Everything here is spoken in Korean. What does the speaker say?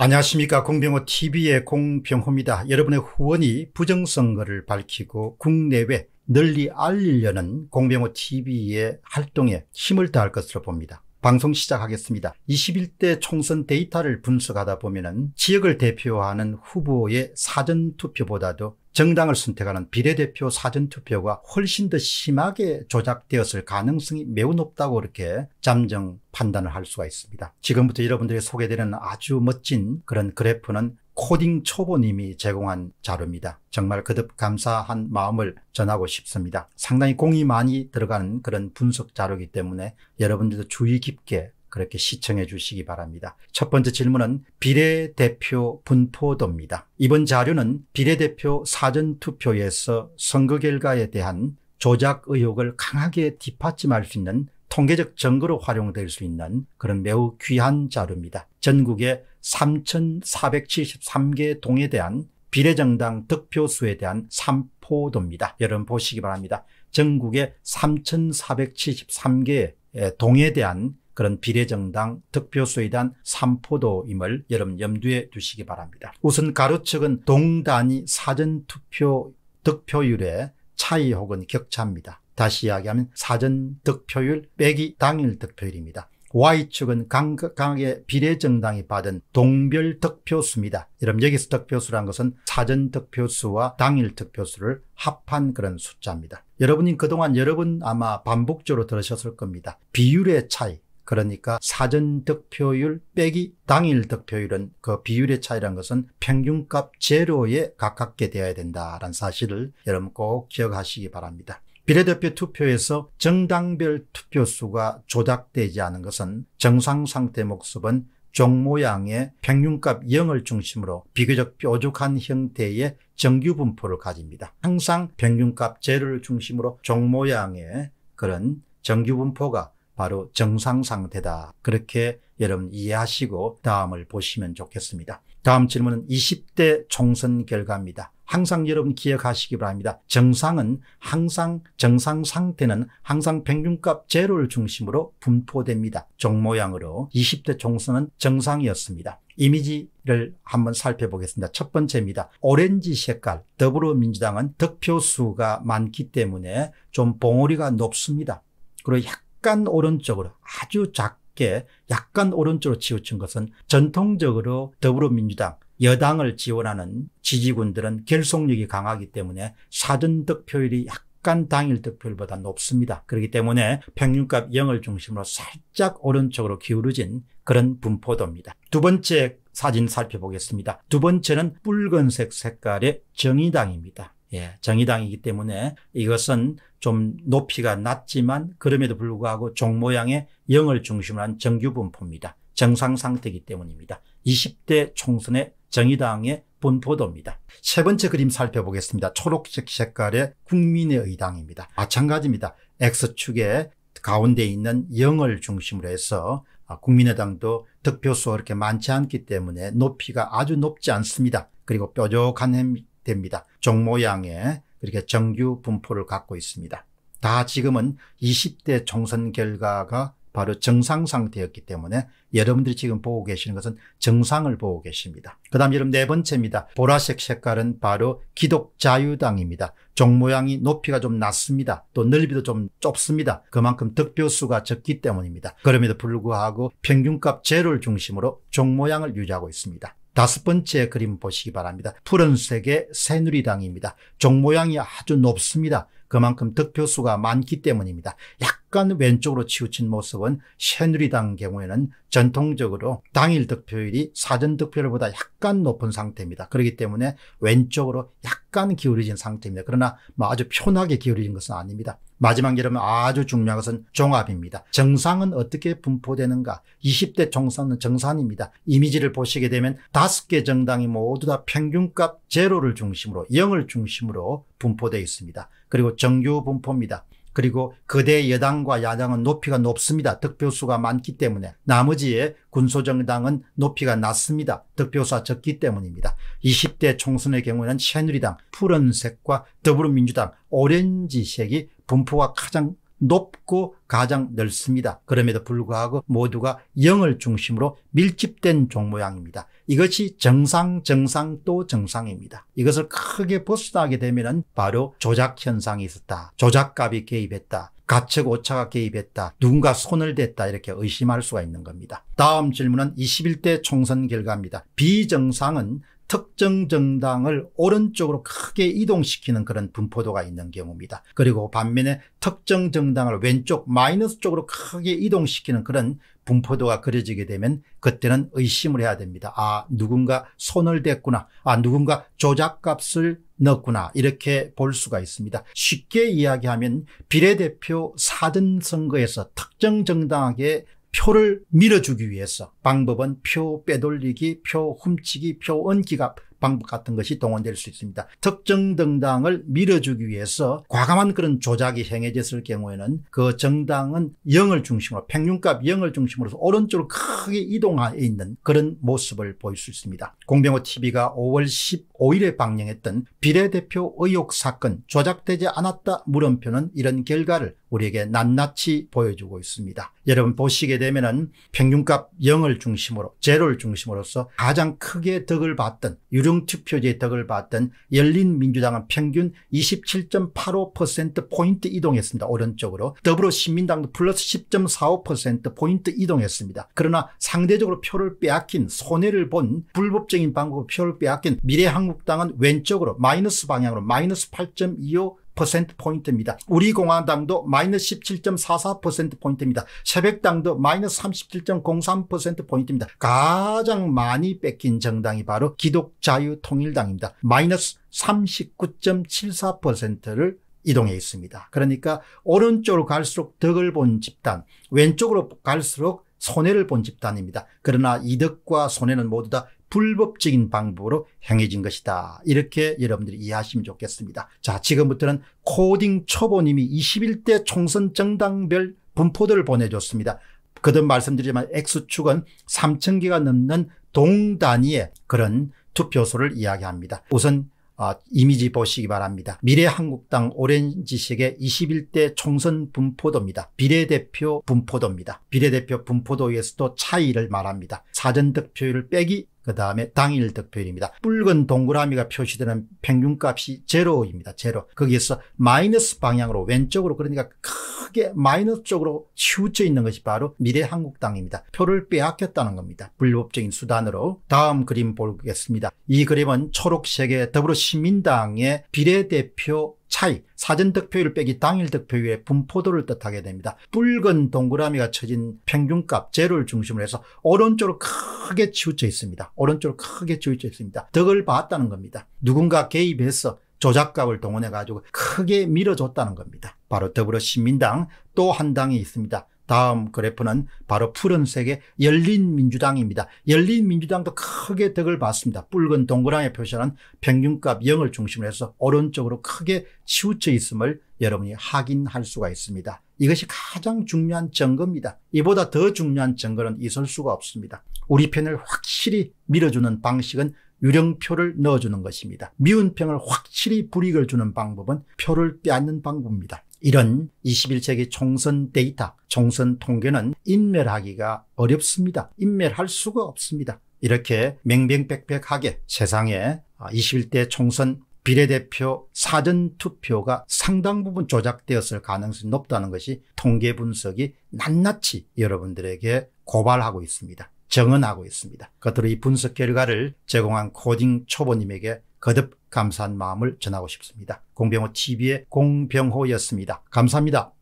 안녕하십니까 공병호 tv의 공병호입니다. 여러분의 후원이 부정선거를 밝히고 국내외 널리 알리려는 공병호 tv의 활동에 힘을 다할 것으로 봅니다. 방송 시작하겠습니다. 21대 총선 데이터를 분석하다 보면 지역을 대표하는 후보의 사전투표보다도 정당을 선택하는 비례대표 사전투표가 훨씬 더 심하게 조작되었을 가능성이 매우 높다고 이렇게 잠정 판단을 할 수가 있습니다. 지금부터 여러분들이 소개되는 아주 멋진 그런 그래프는 코딩 초보님이 제공한 자료입니다. 정말 거듭 감사한 마음을 전하고 싶습니다. 상당히 공이 많이 들어가는 그런 분석 자료이기 때문에 여러분들도 주의 깊게 그렇게 시청해 주시기 바랍니다. 첫 번째 질문은 비례대표 분포도입니다. 이번 자료는 비례대표 사전투표에서 선거 결과에 대한 조작 의혹을 강하게 뒷받침할 수 있는 통계적 증거로 활용될 수 있는 그런 매우 귀한 자료입니다. 전국의 3,473개 동에 대한 비례정당 득표수에 대한 삼포도입니다. 여러분 보시기 바랍니다. 전국의 3 4 7 3개 동에 대한 그런 비례정당 득표수에 대한 삼포도임을 여러분 염두에 두시기 바랍니다. 우선 가로 측은 동단위 사전투표 득표율의 차이 혹은 격차입니다. 다시 이야기하면 사전 득표율 빼기 당일 득표율입니다. Y축은 강하게 비례정당이 받은 동별 득표수입니다. 여러분 여기서 득표수란 것은 사전 득표수와 당일 득표수를 합한 그런 숫자입니다. 여러분이 그동안 여러분 아마 반복적으로 들으셨을 겁니다. 비율의 차이, 그러니까 사전 득표율 빼기 당일 득표율은 그 비율의 차이란 것은 평균값 제로에 가깝게 되어야 된다라는 사실을 여러분 꼭 기억하시기 바랍니다. 비례대표 투표에서 정당별 투표수가 조작되지 않은 것은 정상상태 목습은 종모양의 평균값 0을 중심으로 비교적 뾰족한 형태의 정규 분포를 가집니다. 항상 평균값 제를 로 중심으로 종모양의 그런 정규 분포가 바로 정상 상태다. 그렇게 여러분 이해하시고 다음을 보시면 좋겠습니다. 다음 질문은 20대 총선 결과입니다. 항상 여러분 기억하시기 바랍니다. 정상은 항상 정상 상태는 항상 평균값 제로를 중심으로 분포됩니다. 종 모양으로 20대 총선은 정상이었습니다. 이미지를 한번 살펴보겠습니다. 첫 번째입니다. 오렌지 색깔 더불어민주당은 득표수가 많기 때문에 좀 봉오리가 높습니다. 그리고 약 약간 오른쪽으로 아주 작게 약간 오른쪽으로 치우친 것은 전통적으로 더불어민주당 여당을 지원하는 지지군들은 결속력이 강하기 때문에 사전 득표율이 약간 당일 득표율보다 높습니다. 그렇기 때문에 평균값 0을 중심으로 살짝 오른쪽으로 기울어진 그런 분포도입니다. 두 번째 사진 살펴보겠습니다. 두 번째는 붉은색 색깔의 정의당입니다. 예, 정의당이기 때문에 이것은 좀 높이가 낮지만 그럼에도 불구하고 종 모양의 영을 중심으로 한 정규 분포입니다. 정상 상태이기 때문입니다. 20대 총선의 정의당의 분포도입니다. 세 번째 그림 살펴보겠습니다. 초록색 색깔의 국민의의당입니다. 마찬가지입니다. X축에 가운데 있는 0을 중심으로 해서 국민의당도 득표수가 그렇게 많지 않기 때문에 높이가 아주 높지 않습니다. 그리고 뾰족한 됩니다. 종 모양의 그렇게 정규 분포를 갖고 있습니다. 다 지금은 20대 총선 결과가 바로 정상 상태였기 때문에 여러분들이 지금 보고 계시는 것은 정상을 보고 계십니다. 그 다음 여러분 네 번째입니다. 보라색 색깔은 바로 기독자유당입니다. 종 모양이 높이가 좀 낮습니다. 또 넓이도 좀 좁습니다. 그만큼 득표수가 적기 때문입니다. 그럼에도 불구하고 평균값 제로를 중심으로 종 모양을 유지하고 있습니다. 다섯 번째 그림 보시기 바랍니다. 푸른색의 새누리당입니다. 종 모양이 아주 높습니다. 그만큼 득표수가 많기 때문입니다. 약간 왼쪽으로 치우친 모습은 새누리당 경우에는 전통적으로 당일 득표율이 사전 득표율보다 약간 높은 상태입니다. 그렇기 때문에 왼쪽으로 약간 기울어진 상태입니다. 그러나 뭐 아주 편하게 기울어진 것은 아닙니다. 마지막 여러분 아주 중요한 것은 종합입니다. 정상은 어떻게 분포되는가? 20대 총선은 정산입니다. 이미지를 보시게 되면 다섯 개 정당이 모두 다 평균값 제로를 중심으로 0을 중심으로 분포되어 있습니다. 그리고 정규 분포입니다. 그리고 거대 여당과 야당은 높이가 높습니다. 득표수가 많기 때문에 나머지의 군소정당은 높이가 낮습니다. 득표수가 적기 때문입니다. 20대 총선의 경우에는 새누리당, 푸른색과 더불어민주당, 오렌지색이 분포가 가장 높고 가장 넓습니다. 그럼에도 불구하고 모두가 0을 중심으로 밀집된 종모양입니다. 이것이 정상, 정상 또 정상입니다. 이것을 크게 벗어나게 되면 바로 조작 현상이 있었다. 조작값이 개입했다. 가책 오차가 개입했다. 누군가 손을 댔다. 이렇게 의심할 수가 있는 겁니다. 다음 질문은 21대 총선 결과입니다. 비정상은 특정 정당을 오른쪽으로 크게 이동시키는 그런 분포도가 있는 경우입니다. 그리고 반면에 특정 정당을 왼쪽 마이너스 쪽으로 크게 이동시키는 그런 분포도가 그려지게 되면 그때는 의심을 해야 됩니다. 아 누군가 손을 댔구나. 아 누군가 조작값을 넣었구나 이렇게 볼 수가 있습니다. 쉽게 이야기하면 비례대표 사전선거에서 특정 정당에게 표를 밀어주기 위해서 방법은 표 빼돌리기, 표 훔치기, 표 얹기가 방법 같은 것이 동원될 수 있습니다. 특정 정당을 밀어주기 위해서 과감한 그런 조작이 행해졌을 경우에는 그 정당은 0을 중심으로 평균값 0을 중심으로 오른쪽으로 크게 이동해 있는 그런 모습을 보일 수 있습니다. 공병호TV가 5월 15일에 방영했던 비례대표 의혹 사건 조작되지 않았다 물음표는 이런 결과를 우리에게 낱낱이 보여주고 있습니다. 여러분 보시게 되면은 평균값 0을 중심으로 제로를 중심으로서 가장 크게 덕을 봤던 유령투표제의 덕을 봤던 열린민주당은 평균 27.85%포인트 이동했습니다. 오른쪽으로 더불어시민당도 플러스 10.45%포인트 이동했습니다. 그러나 상대적으로 표를 빼앗긴 손해를 본 불법적인 방법으로 표를 빼앗긴 미래한국당은 왼쪽으로 마이너스 방향으로 마이너스 8.25 10%포인트입니다. 우리공화당도 마이너스 17.44%포인트입니다. 새벽당도 마이너스 37.03%포인트입니다. 가장 많이 뺏긴 정당이 바로 기독자유통일당입니다. 마이너스 39.74%를 이동해 있습니다. 그러니까 오른쪽으로 갈수록 덕을 본 집단, 왼쪽으로 갈수록 손해를 본 집단입니다. 그러나 이득과 손해는 모두 다 불법적인 방법으로 행해진 것이다. 이렇게 여러분들이 이해하시면 좋겠습니다. 자, 지금부터는 코딩 초보님이 21대 총선 정당별 분포도를 보내줬습니다. 그든 말씀드리지만 X축은 3,000개가 넘는 동단위의 그런 투표소를 이야기합니다. 우선 어, 이미지 보시기 바랍니다. 미래한국당 오렌지식의 21대 총선 분포도입니다. 비례대표 분포도입니다. 비례대표 분포도에서도 차이를 말합니다. 사전득표율 을 빼기 그 다음에 당일 득표율입니다. 붉은 동그라미가 표시되는 평균값이 제로입니다. 제로. 거기에서 마이너스 방향으로 왼쪽으로 그러니까 크게 마이너스 쪽으로 치우쳐 있는 것이 바로 미래한국당입니다. 표를 빼앗겼다는 겁니다. 불법적인 수단으로. 다음 그림 보겠습니다. 이 그림은 초록색의 더불어시민당의 비례대표 차이, 사전 득표율 을 빼기 당일 득표율의 분포도를 뜻하게 됩니다. 붉은 동그라미가 쳐진 평균값 제로를 중심으로 해서 오른쪽으로 크게 치우쳐 있습니다. 오른쪽으로 크게 치우쳐 있습니다. 덕을 봤다는 겁니다. 누군가 개입해서 조작값을 동원해가지고 크게 밀어줬다는 겁니다. 바로 더불어신민당또 한 당이 있습니다. 다음 그래프는 바로 푸른색의 열린민주당입니다. 열린민주당도 크게 덕을 봤습니다. 붉은 동그라미 표시하는 평균값 0을 중심으로 해서 오른쪽으로 크게 치우쳐 있음을 여러분이 확인할 수가 있습니다. 이것이 가장 중요한 증거입니다. 이보다 더 중요한 증거는 있을 수가 없습니다. 우리 편을 확실히 밀어주는 방식은 유령표를 넣어주는 것입니다. 미운 평을 확실히 불이익을 주는 방법은 표를 빼앗는 방법입니다. 이런 21세기 총선 데이터, 총선 통계는 인멸하기가 어렵습니다. 인멸할 수가 없습니다. 이렇게 맹뱅백백하게 세상에 21대 아, 총선 비례대표 사전투표가 상당 부분 조작되었을 가능성이 높다는 것이 통계 분석이 낱낱이 여러분들에게 고발하고 있습니다. 정언하고 있습니다. 겉으로이 분석 결과를 제공한 코딩 초보님에게 거듭 감사한 마음을 전하고 싶습니다. 공병호 TV의 공병호였습니다. 감사합니다.